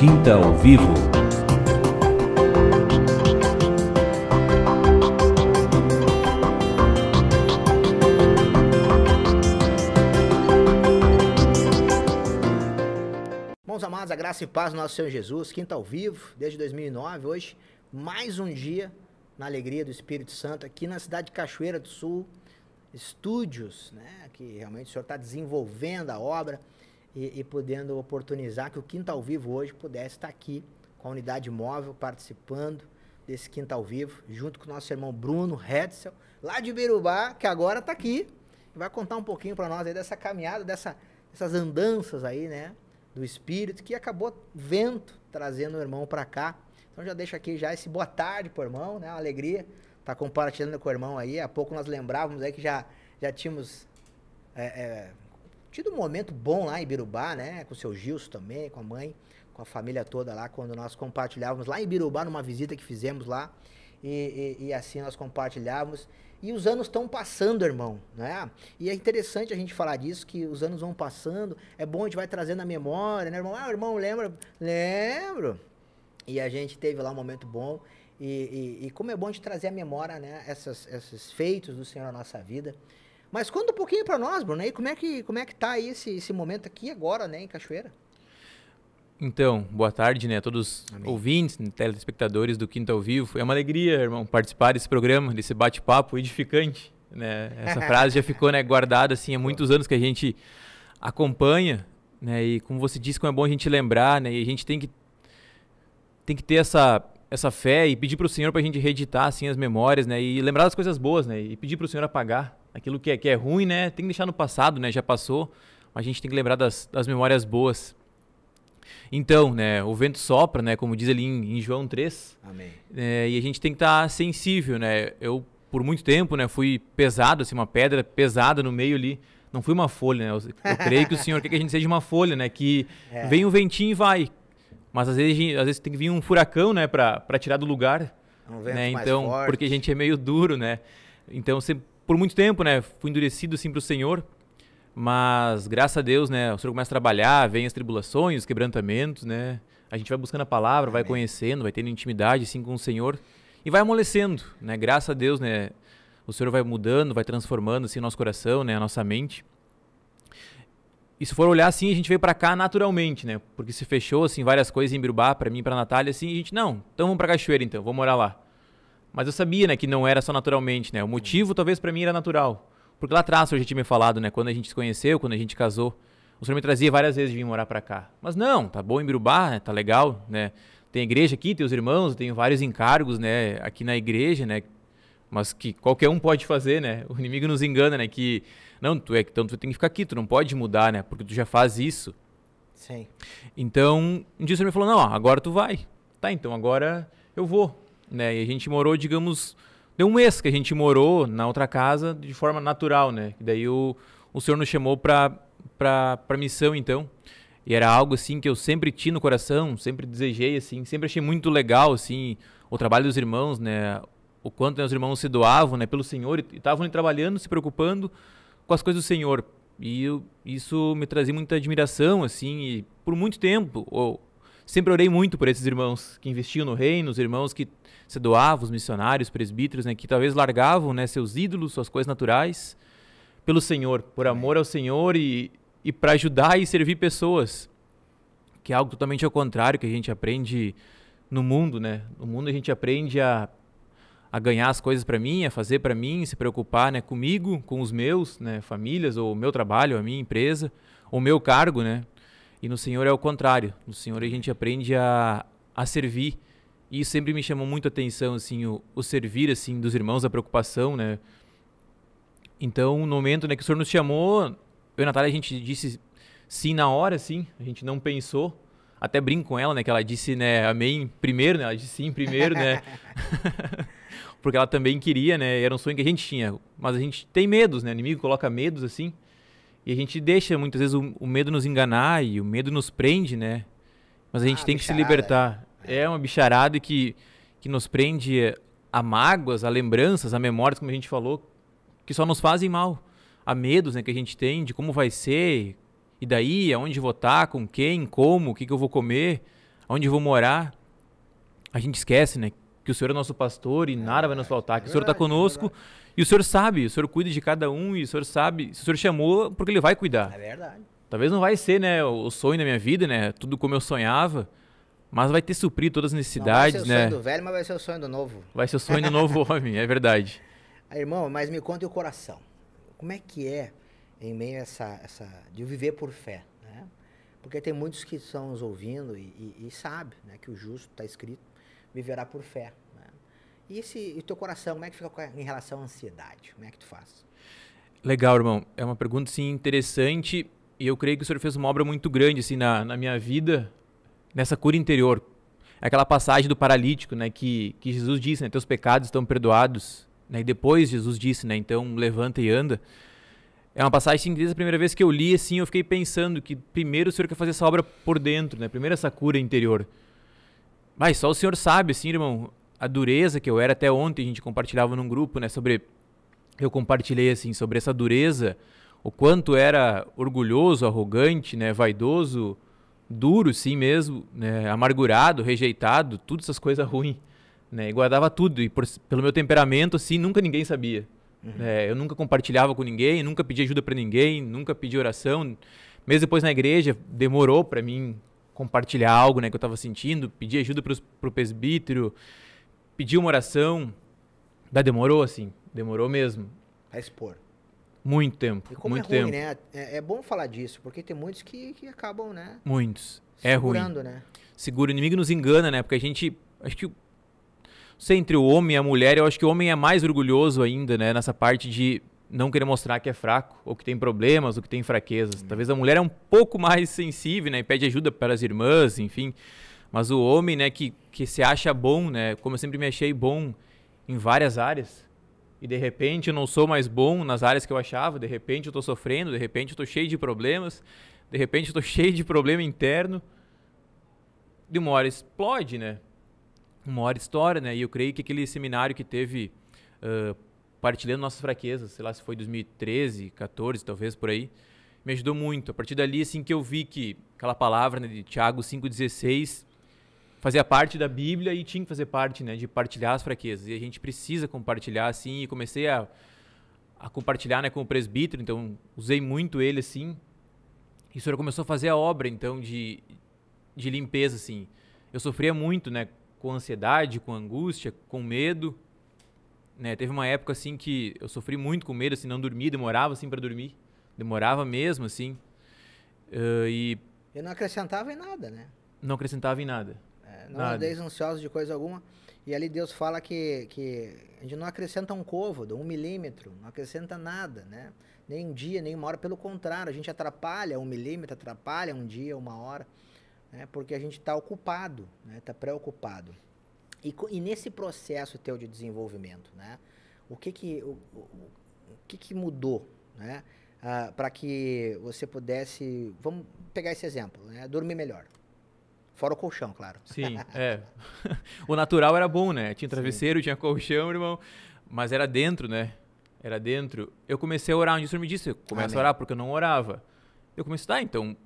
Quinta ao Vivo. Mãos amados, a graça e paz do nosso Senhor Jesus, Quinta ao Vivo, desde 2009, hoje, mais um dia na alegria do Espírito Santo aqui na cidade de Cachoeira do Sul, estúdios, né, que realmente o senhor está desenvolvendo a obra e, e, podendo oportunizar que o Quinta ao Vivo hoje pudesse estar aqui com a unidade móvel participando desse Quinta ao Vivo, junto com o nosso irmão Bruno Hetzel, lá de Birubá, que agora está aqui e vai contar um pouquinho para nós aí dessa caminhada, dessa, dessas andanças aí, né? Do espírito que acabou vento trazendo o irmão para cá. Então já deixa aqui já esse boa tarde pro irmão, né? Uma alegria tá compartilhando com o irmão aí. Há pouco nós lembrávamos aí que já, já tínhamos é, é, tido um momento bom lá em Birubá, né? Com o seu Gilson também, com a mãe, com a família toda lá, quando nós compartilhávamos lá em Birubá, numa visita que fizemos lá. E, e, e assim nós compartilhávamos. E os anos estão passando, irmão, né? E é interessante a gente falar disso, que os anos vão passando, é bom a gente vai trazendo a memória, né, irmão? Ah, irmão, lembra? Lembro. E a gente teve lá um momento bom. E, e, e como é bom a gente trazer a memória, né? Essas, esses feitos do Senhor na nossa vida. Mas conta um pouquinho para nós, Bruno, aí como é que como é que tá aí esse, esse momento aqui agora, né, em Cachoeira? Então, boa tarde, né, a todos os ouvintes, né, telespectadores do Quinta ao Vivo. É uma alegria, irmão, participar desse programa, desse bate-papo edificante, né? Essa frase já ficou, né, guardada assim há muitos anos que a gente acompanha, né? E como você disse, como é bom a gente lembrar, né? E a gente tem que tem que ter essa essa fé e pedir para o Senhor para a gente reeditar assim as memórias, né? E lembrar das coisas boas, né? E pedir para o Senhor apagar aquilo que é, que é ruim, né? Tem que deixar no passado, né? Já passou. A gente tem que lembrar das, das memórias boas. Então, né, o vento sopra, né, como diz ali em, em João 3. Amém. É, e a gente tem que estar tá sensível, né? Eu por muito tempo, né, fui pesado, assim, uma pedra pesada no meio ali. Não fui uma folha, né? Eu, eu creio que o Senhor quer que a gente seja uma folha, né? Que é. vem o um ventinho e vai. Mas às vezes, às vezes tem que vir um furacão, né, para tirar do lugar. É um vento né? então, porque a gente é meio duro, né? Então, você por muito tempo, né, fui endurecido assim para o Senhor, mas graças a Deus, né, o Senhor começa a trabalhar, vem as tribulações, os quebrantamentos, né, a gente vai buscando a palavra, vai conhecendo, vai tendo intimidade assim com o Senhor e vai amolecendo, né, graças a Deus, né, o Senhor vai mudando, vai transformando assim nosso coração, né, a nossa mente. E se for olhar assim, a gente veio para cá naturalmente, né? Porque se fechou assim várias coisas em Birubá para mim, para Natália assim, a gente não, então vamos para Cachoeira então, vamos morar lá. Mas eu sabia, né, que não era só naturalmente, né? O motivo talvez para mim era natural. Porque lá atrás eu já tinha me falado, né, quando a gente se conheceu, quando a gente casou, o senhor me trazia várias vezes de vir morar para cá. Mas não, tá bom em Birubá, né, tá legal, né? Tem igreja aqui, tem os irmãos, tem vários encargos, né, aqui na igreja, né? Mas que qualquer um pode fazer, né? O inimigo nos engana, né, que não, tu é, então tu tem que ficar aqui, tu não pode mudar, né? Porque tu já faz isso. Sim. Então, um dia o senhor me falou: "Não, ó, agora tu vai". Tá, então agora eu vou né? E a gente morou, digamos, deu um mês que a gente morou na outra casa de forma natural, né? E daí o, o senhor nos chamou para para missão então. E era algo assim que eu sempre tinha no coração, sempre desejei assim, sempre achei muito legal assim o trabalho dos irmãos, né? O quanto né, os irmãos se doavam, né, pelo Senhor e estavam trabalhando, se preocupando com as coisas do Senhor. E eu, isso me trazia muita admiração assim, e por muito tempo, ou sempre orei muito por esses irmãos que investiam no reino, os irmãos que se doavam, os missionários, presbíteros, né, que talvez largavam né, seus ídolos, suas coisas naturais, pelo Senhor, por amor ao Senhor e, e para ajudar e servir pessoas, que é algo totalmente ao contrário que a gente aprende no mundo, né? No mundo a gente aprende a, a ganhar as coisas para mim, a fazer para mim, se preocupar, né, comigo, com os meus, né, famílias ou o meu trabalho, a minha empresa, o meu cargo, né? E no Senhor é o contrário. No Senhor a gente aprende a, a servir. E isso sempre me chamou muito a atenção, assim, o, o servir, assim, dos irmãos, a preocupação, né? Então, no momento né, que o Senhor nos chamou, eu e a Natália, a gente disse sim na hora, sim. A gente não pensou. Até brinco com ela, né? Que ela disse, né, amém primeiro, né? Ela disse sim primeiro, né? Porque ela também queria, né? Era um sonho que a gente tinha. Mas a gente tem medos, né? O inimigo coloca medos, assim. E a gente deixa muitas vezes o, o medo nos enganar e o medo nos prende, né? Mas a ah, gente ah, tem bicharada. que se libertar. É. é uma bicharada que, que nos prende a mágoas, a lembranças, a memórias, como a gente falou, que só nos fazem mal. A medos né, que a gente tem de como vai ser, e daí, aonde vou estar, com quem, como, o que, que eu vou comer, aonde vou morar. A gente esquece né, que o Senhor é nosso pastor e nada vai nos é faltar, que o Senhor está conosco e o Senhor sabe, o Senhor cuida de cada um e o Senhor sabe, se o Senhor chamou, porque Ele vai cuidar. É verdade. Talvez não vai ser, né, o sonho da minha vida, né, tudo como eu sonhava, mas vai ter suprir todas as necessidades, né? Vai ser o né? sonho do velho, mas vai ser o sonho do novo. Vai ser o sonho do novo homem, é verdade. Ah, irmão, mas me conta o coração. Como é que é em meio a essa, essa de viver por fé, né? Porque tem muitos que estão nos ouvindo e, e, e sabe, né, que o justo está escrito, viverá por fé. Né? E esse, e teu coração, como é que fica em relação à ansiedade? Como é que tu faz? Legal, irmão. É uma pergunta, sim, interessante. E eu creio que o senhor fez uma obra muito grande, assim, na, na minha vida, nessa cura interior. Aquela passagem do paralítico, né, que, que Jesus disse, né, teus pecados estão perdoados. Né, e depois Jesus disse, né, então levanta e anda. É uma passagem, sim, a primeira vez que eu li, assim, eu fiquei pensando que primeiro o senhor quer fazer essa obra por dentro, né, primeiro essa cura interior. Mas só o senhor sabe, assim, irmão, a dureza que eu era até ontem, a gente compartilhava num grupo, né, sobre eu compartilhei assim sobre essa dureza, o quanto era orgulhoso, arrogante, né, vaidoso, duro sim mesmo, né, amargurado, rejeitado, todas essas coisas ruins, né, e guardava tudo e por, pelo meu temperamento assim nunca ninguém sabia. Uhum. Né. eu nunca compartilhava com ninguém, nunca pedi ajuda para ninguém, nunca pedi oração. Mesmo depois na igreja demorou para mim compartilhar algo né, que eu estava sentindo, pedir ajuda para o presbítero, pedir uma oração. Daí demorou, assim, demorou mesmo. A expor. Muito tempo. E como muito é ruim, tempo. né? É, é, bom falar disso, porque tem muitos que, que acabam, né? Muitos. É ruim. né? Segura. O inimigo nos engana, né? Porque a gente. Acho que. Não sei, entre o homem e a mulher, eu acho que o homem é mais orgulhoso ainda, né? Nessa parte de não querer mostrar que é fraco, ou que tem problemas, ou que tem fraquezas. Talvez a mulher é um pouco mais sensível, né? E pede ajuda para as irmãs, enfim. Mas o homem, né, que, que se acha bom, né? Como eu sempre me achei bom em várias áreas. E de repente eu não sou mais bom nas áreas que eu achava, de repente eu estou sofrendo, de repente eu estou cheio de problemas, de repente eu estou cheio de problema interno. De uma hora explode, né? Uma hora história, né? E eu creio que aquele seminário que teve uh, partilhando nossas fraquezas, sei lá se foi 2013, 14, talvez por aí, me ajudou muito. A partir dali, assim que eu vi que aquela palavra né, de Tiago 5,16 fazia parte da Bíblia e tinha que fazer parte, né, de partilhar as fraquezas. E a gente precisa compartilhar, assim, e comecei a, a compartilhar, né, com o presbítero, então usei muito ele, assim. E o senhor começou a fazer a obra, então, de, de limpeza, assim. Eu sofria muito, né, com ansiedade, com angústia, com medo, né, teve uma época assim que eu sofri muito com medo, assim, não dormia, demorava assim para dormir. Demorava mesmo, assim. Uh, e. Eu não acrescentava em nada, né? Não acrescentava em nada. É, não nada. andeis ansioso de coisa alguma. E ali Deus fala que, que a gente não acrescenta um côvado, um milímetro, não acrescenta nada, né? Nem um dia, nem uma hora. Pelo contrário, a gente atrapalha um milímetro, atrapalha um dia, uma hora, né? porque a gente está ocupado, está né? preocupado. E, e nesse processo teu de desenvolvimento, né? O que que, o, o, o que, que mudou, né? Ah, para que você pudesse, vamos pegar esse exemplo, né? Dormir melhor. Fora o colchão, claro. Sim, é. o natural era bom, né? Tinha travesseiro, Sim. tinha colchão, irmão. Mas era dentro, né? Era dentro. Eu comecei a orar. Um o senhor me disse, começa a orar, porque eu não orava. Eu comecei, tá, então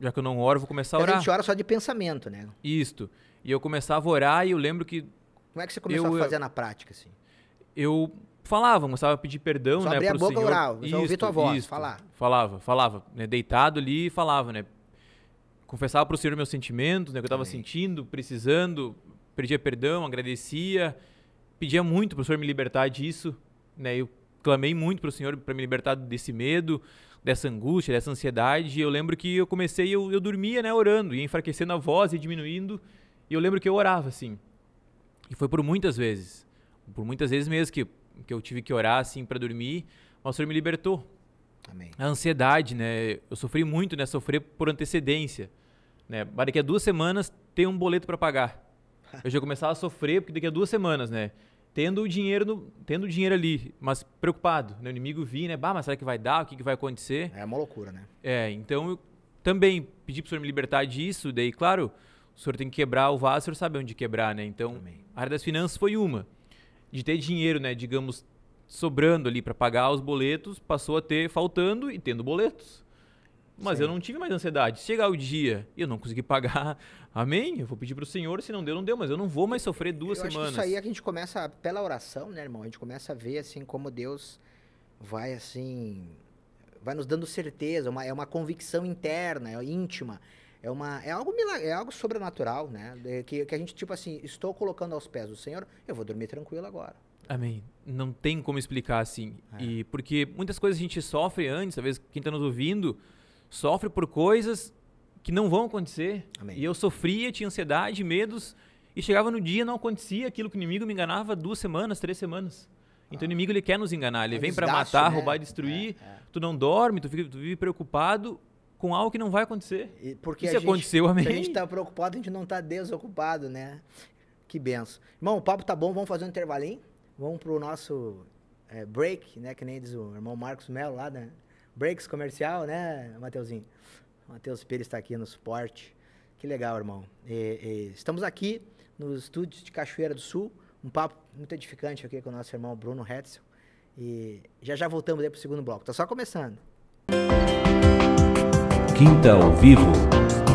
já que eu não oro, vou começar a orar. Mas a gente ora só de pensamento, né? Isto. E eu começava a orar e eu lembro que. Como é que você começou eu, a fazer na prática, assim? Eu falava, começava a pedir perdão, só né? Abria a boca Senhor. orar, só ouvir tua voz, isto. falar. Falava, falava, né? Deitado ali e falava, né? Confessava pro Senhor meus sentimentos, né? Que eu estava sentindo, precisando, pedia perdão, agradecia, pedia muito pro Senhor me libertar disso, né? Eu clamei muito pro Senhor para me libertar desse medo, dessa angústia, dessa ansiedade. Eu lembro que eu comecei, eu, eu dormia, né, orando, e enfraquecendo a voz e diminuindo. E eu lembro que eu orava, assim. E foi por muitas vezes. Por muitas vezes mesmo que, que eu tive que orar, assim, para dormir. Mas o Senhor me libertou. Amém. A ansiedade, né? Eu sofri muito, né? Sofrer por antecedência. Né? Daqui a duas semanas tem um boleto para pagar. Eu já começava a sofrer, porque daqui a duas semanas, né? tendo o dinheiro no, tendo dinheiro ali, mas preocupado, Meu né? O inimigo vir, né? Bah, mas será que vai dar? O que, que vai acontecer? É uma loucura, né? É, então eu também pedi pro senhor me libertar disso, daí, claro, o senhor tem que quebrar o vaso, o senhor sabe onde quebrar, né? Então, também. a área das finanças foi uma. De ter dinheiro, né, digamos, sobrando ali para pagar os boletos, passou a ter faltando e tendo boletos. Mas Sim. eu não tive mais ansiedade. Chegar o dia e eu não consegui pagar, amém? Eu vou pedir para o Senhor, se não deu, não deu, mas eu não vou mais sofrer duas eu semanas. isso aí é que a gente começa, pela oração, né, irmão? A gente começa a ver, assim, como Deus vai, assim, vai nos dando certeza, uma, é uma convicção interna, é íntima. É, uma, é, algo é algo sobrenatural, né? Que, que a gente, tipo assim, estou colocando aos pés do Senhor, eu vou dormir tranquilo agora. Amém. Não tem como explicar assim. É. E porque muitas coisas a gente sofre antes, Às vezes quem está nos ouvindo sofre por coisas que não vão acontecer. Amém. E eu sofria, tinha ansiedade, medos, e chegava no dia não acontecia aquilo que o inimigo me enganava duas semanas, três semanas. Então ah. o inimigo ele quer nos enganar, ele é vem para matar, né? roubar, é, destruir. É, é. Tu não dorme, tu, fica, tu vive preocupado com algo que não vai acontecer. E porque Isso a gente, aconteceu, amém. Se a gente está preocupado, a gente não está desocupado, né? Que benção. Irmão, o papo tá bom, vamos fazer um intervalinho. Vamos pro nosso eh, break, né? Que nem diz o irmão Marcos Melo lá, né? breaks comercial, né, Mateuzinho? Mateus Pires está aqui no suporte. Que legal, irmão. E, e, estamos aqui nos estúdios de Cachoeira do Sul. Um papo muito edificante aqui com o nosso irmão Bruno Hetzel. E já já voltamos aí para o segundo bloco. Tá só começando. Quinta ao vivo.